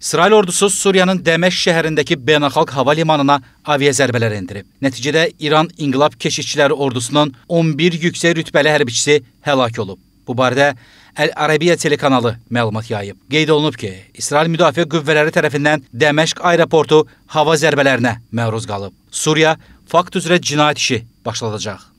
İsrail ordusu Suriyanın Dəməşq şəhərindəki beynəlxalq hava limanına avia zərbələr endirib. Nəticədə İran İnqilab Keşikçiləri ordusunun 11 yüksək rütbəli hərbiçisi həlak olub. Bu barədə Əl-Ərəbiyyə telekanalı məlumat yayıb. Qeyd olunub ki, İsrail müdafiə qüvvələri tərəfindən Dəməşq aeroportu hava zərbələrinə məruz qalıb. Suriya fakt üzrə cinayət işi başladacaq.